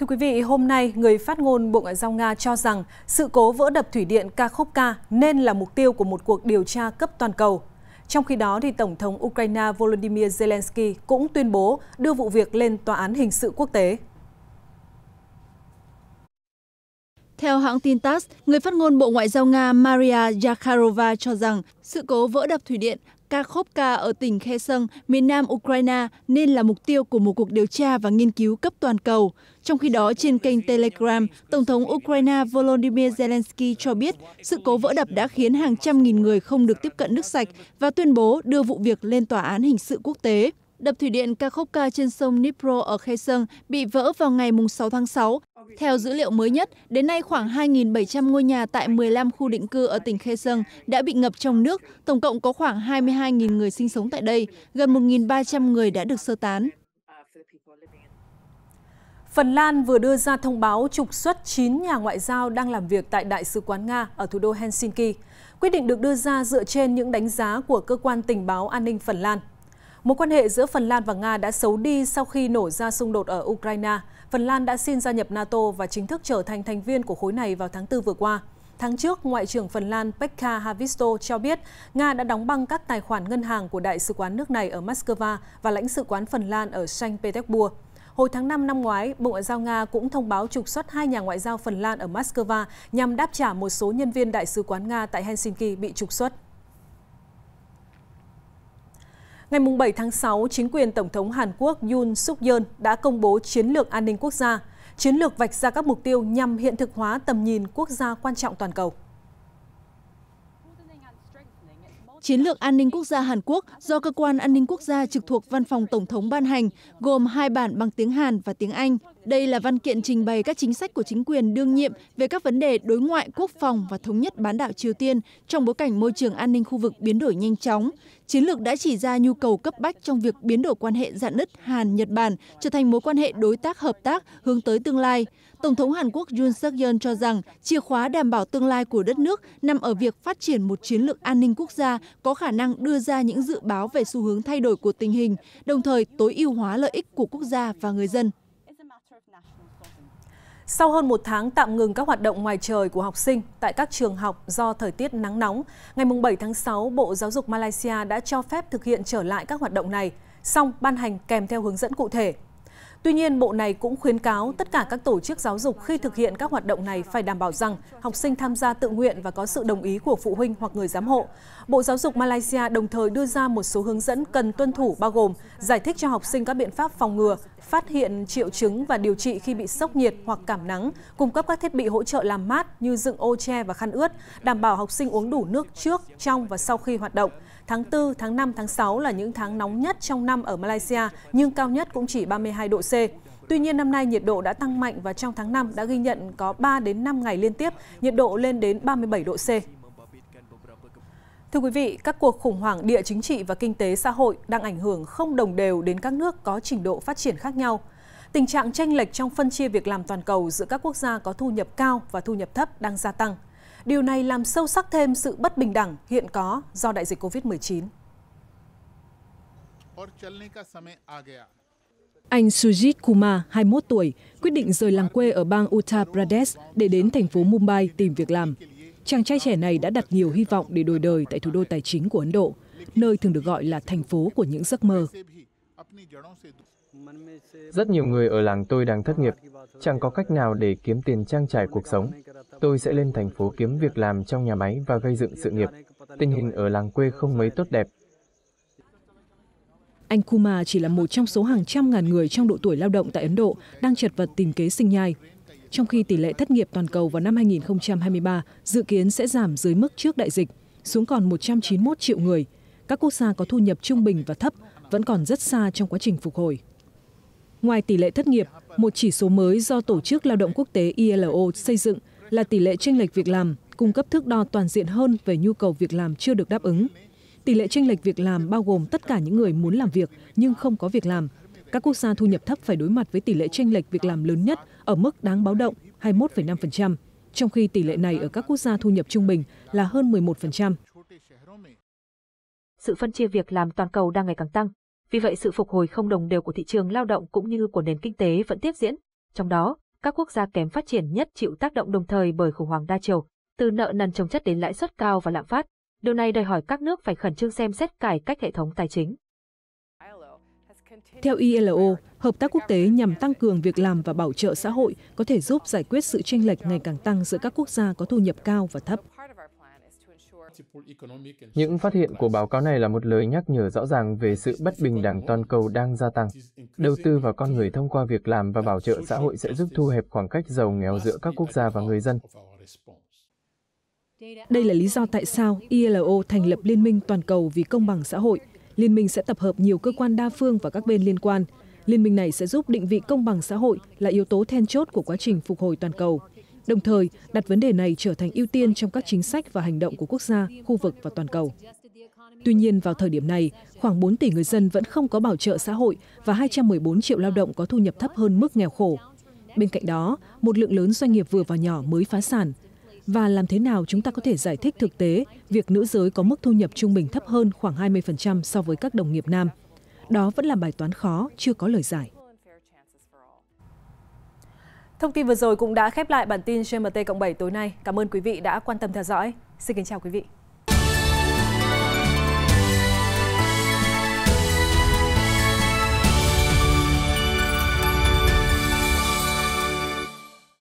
Thưa quý vị, hôm nay, người phát ngôn Bộ Ngoại giao Nga cho rằng sự cố vỡ đập thủy điện Kakhovka nên là mục tiêu của một cuộc điều tra cấp toàn cầu. Trong khi đó, thì Tổng thống Ukraine Volodymyr Zelensky cũng tuyên bố đưa vụ việc lên Tòa án Hình sự Quốc tế. Theo hãng tin TASS, người phát ngôn Bộ Ngoại giao Nga Maria Zakharova cho rằng sự cố vỡ đập thủy điện kakhovka ở tỉnh kherson miền nam ukraine nên là mục tiêu của một cuộc điều tra và nghiên cứu cấp toàn cầu trong khi đó trên kênh telegram tổng thống ukraine volodymyr zelensky cho biết sự cố vỡ đập đã khiến hàng trăm nghìn người không được tiếp cận nước sạch và tuyên bố đưa vụ việc lên tòa án hình sự quốc tế Đập thủy điện Kakhovka trên sông Dnipro ở Kherson bị vỡ vào ngày 6 tháng 6. Theo dữ liệu mới nhất, đến nay khoảng 2.700 ngôi nhà tại 15 khu định cư ở tỉnh Kherson đã bị ngập trong nước, tổng cộng có khoảng 22.000 người sinh sống tại đây, gần 1.300 người đã được sơ tán. Phần Lan vừa đưa ra thông báo trục xuất 9 nhà ngoại giao đang làm việc tại Đại sứ quán Nga ở thủ đô Helsinki. Quyết định được đưa ra dựa trên những đánh giá của cơ quan tình báo an ninh Phần Lan. Mối quan hệ giữa Phần Lan và Nga đã xấu đi sau khi nổ ra xung đột ở Ukraine. Phần Lan đã xin gia nhập NATO và chính thức trở thành thành viên của khối này vào tháng 4 vừa qua. Tháng trước, Ngoại trưởng Phần Lan Pekka Havisto cho biết Nga đã đóng băng các tài khoản ngân hàng của Đại sứ quán nước này ở Moscow và lãnh sự quán Phần Lan ở Saint Petersburg. Hồi tháng 5 năm ngoái, Bộ Ngoại giao Nga cũng thông báo trục xuất hai nhà ngoại giao Phần Lan ở Moscow nhằm đáp trả một số nhân viên Đại sứ quán Nga tại Helsinki bị trục xuất. Ngày 7 tháng 6, chính quyền Tổng thống Hàn Quốc Yoon suk yeol đã công bố chiến lược an ninh quốc gia, chiến lược vạch ra các mục tiêu nhằm hiện thực hóa tầm nhìn quốc gia quan trọng toàn cầu. Chiến lược an ninh quốc gia Hàn Quốc do Cơ quan An ninh Quốc gia trực thuộc Văn phòng Tổng thống ban hành, gồm hai bản bằng tiếng Hàn và tiếng Anh. Đây là văn kiện trình bày các chính sách của chính quyền đương nhiệm về các vấn đề đối ngoại, quốc phòng và thống nhất bán đảo Triều Tiên trong bối cảnh môi trường an ninh khu vực biến đổi nhanh chóng chiến lược đã chỉ ra nhu cầu cấp bách trong việc biến đổi quan hệ dạn nứt Hàn Nhật Bản trở thành mối quan hệ đối tác hợp tác hướng tới tương lai. Tổng thống Hàn Quốc Yoon suk yeol cho rằng chìa khóa đảm bảo tương lai của đất nước nằm ở việc phát triển một chiến lược an ninh quốc gia có khả năng đưa ra những dự báo về xu hướng thay đổi của tình hình, đồng thời tối ưu hóa lợi ích của quốc gia và người dân. Sau hơn một tháng tạm ngừng các hoạt động ngoài trời của học sinh tại các trường học do thời tiết nắng nóng, ngày 7 tháng 6, Bộ Giáo dục Malaysia đã cho phép thực hiện trở lại các hoạt động này, song ban hành kèm theo hướng dẫn cụ thể. Tuy nhiên, bộ này cũng khuyến cáo tất cả các tổ chức giáo dục khi thực hiện các hoạt động này phải đảm bảo rằng học sinh tham gia tự nguyện và có sự đồng ý của phụ huynh hoặc người giám hộ. Bộ Giáo dục Malaysia đồng thời đưa ra một số hướng dẫn cần tuân thủ bao gồm giải thích cho học sinh các biện pháp phòng ngừa, phát hiện triệu chứng và điều trị khi bị sốc nhiệt hoặc cảm nắng, cung cấp các thiết bị hỗ trợ làm mát như dựng ô che và khăn ướt, đảm bảo học sinh uống đủ nước trước, trong và sau khi hoạt động, Tháng 4, tháng 5, tháng 6 là những tháng nóng nhất trong năm ở Malaysia, nhưng cao nhất cũng chỉ 32 độ C. Tuy nhiên năm nay nhiệt độ đã tăng mạnh và trong tháng 5 đã ghi nhận có 3 đến 5 ngày liên tiếp nhiệt độ lên đến 37 độ C. Thưa quý vị, các cuộc khủng hoảng địa chính trị và kinh tế xã hội đang ảnh hưởng không đồng đều đến các nước có trình độ phát triển khác nhau. Tình trạng tranh lệch trong phân chia việc làm toàn cầu giữa các quốc gia có thu nhập cao và thu nhập thấp đang gia tăng. Điều này làm sâu sắc thêm sự bất bình đẳng hiện có do đại dịch COVID-19. Anh Sujit Kumar, 21 tuổi, quyết định rời làng quê ở bang Uttar Pradesh để đến thành phố Mumbai tìm việc làm. Chàng trai trẻ này đã đặt nhiều hy vọng để đổi đời tại thủ đô tài chính của Ấn Độ, nơi thường được gọi là thành phố của những giấc mơ. Rất nhiều người ở làng tôi đang thất nghiệp, chẳng có cách nào để kiếm tiền trang trải cuộc sống. Tôi sẽ lên thành phố kiếm việc làm trong nhà máy và gây dựng sự nghiệp. Tình hình ở làng quê không mấy tốt đẹp. Anh Kuma chỉ là một trong số hàng trăm ngàn người trong độ tuổi lao động tại Ấn Độ đang chật vật tìm kế sinh nhai. Trong khi tỷ lệ thất nghiệp toàn cầu vào năm 2023 dự kiến sẽ giảm dưới mức trước đại dịch, xuống còn 191 triệu người. Các quốc gia có thu nhập trung bình và thấp vẫn còn rất xa trong quá trình phục hồi ngoài tỷ lệ thất nghiệp một chỉ số mới do tổ chức lao động quốc tế ilo xây dựng là tỷ lệ tranh lệch việc làm cung cấp thước đo toàn diện hơn về nhu cầu việc làm chưa được đáp ứng tỷ lệ tranh lệch việc làm bao gồm tất cả những người muốn làm việc nhưng không có việc làm các quốc gia thu nhập thấp phải đối mặt với tỷ lệ tranh lệch việc làm lớn nhất ở mức đáng báo động 21,5%, trong khi tỷ lệ này ở các quốc gia thu nhập trung bình là hơn 11%. Sự phân chia việc làm toàn cầu đang ngày càng tăng, vì vậy sự phục hồi không đồng đều của thị trường lao động cũng như của nền kinh tế vẫn tiếp diễn. Trong đó, các quốc gia kém phát triển nhất chịu tác động đồng thời bởi khủng hoảng đa chiều, từ nợ nần trồng chất đến lãi suất cao và lạm phát. Điều này đòi hỏi các nước phải khẩn trương xem xét cải cách hệ thống tài chính. Theo ILO, hợp tác quốc tế nhằm tăng cường việc làm và bảo trợ xã hội có thể giúp giải quyết sự chênh lệch ngày càng tăng giữa các quốc gia có thu nhập cao và thấp. Những phát hiện của báo cáo này là một lời nhắc nhở rõ ràng về sự bất bình đẳng toàn cầu đang gia tăng. Đầu tư vào con người thông qua việc làm và bảo trợ xã hội sẽ giúp thu hẹp khoảng cách giàu nghèo giữa các quốc gia và người dân. Đây là lý do tại sao ILO thành lập Liên minh Toàn cầu vì Công bằng xã hội. Liên minh sẽ tập hợp nhiều cơ quan đa phương và các bên liên quan. Liên minh này sẽ giúp định vị công bằng xã hội là yếu tố then chốt của quá trình phục hồi toàn cầu đồng thời đặt vấn đề này trở thành ưu tiên trong các chính sách và hành động của quốc gia khu vực và toàn cầu tuy nhiên vào thời điểm này khoảng bốn tỷ người dân vẫn không có bảo trợ xã hội và 214 triệu lao động có thu nhập thấp hơn mức nghèo khổ bên cạnh đó một lượng lớn doanh nghiệp vừa và nhỏ mới phá sản và làm thế nào chúng ta có thể giải thích thực tế việc nữ giới có mức thu nhập trung bình thấp hơn khoảng 20% so với các đồng nghiệp nam. Đó vẫn là bài toán khó, chưa có lời giải. Thông tin vừa rồi cũng đã khép lại bản tin GMT cộng 7 tối nay. Cảm ơn quý vị đã quan tâm theo dõi. Xin kính chào quý vị.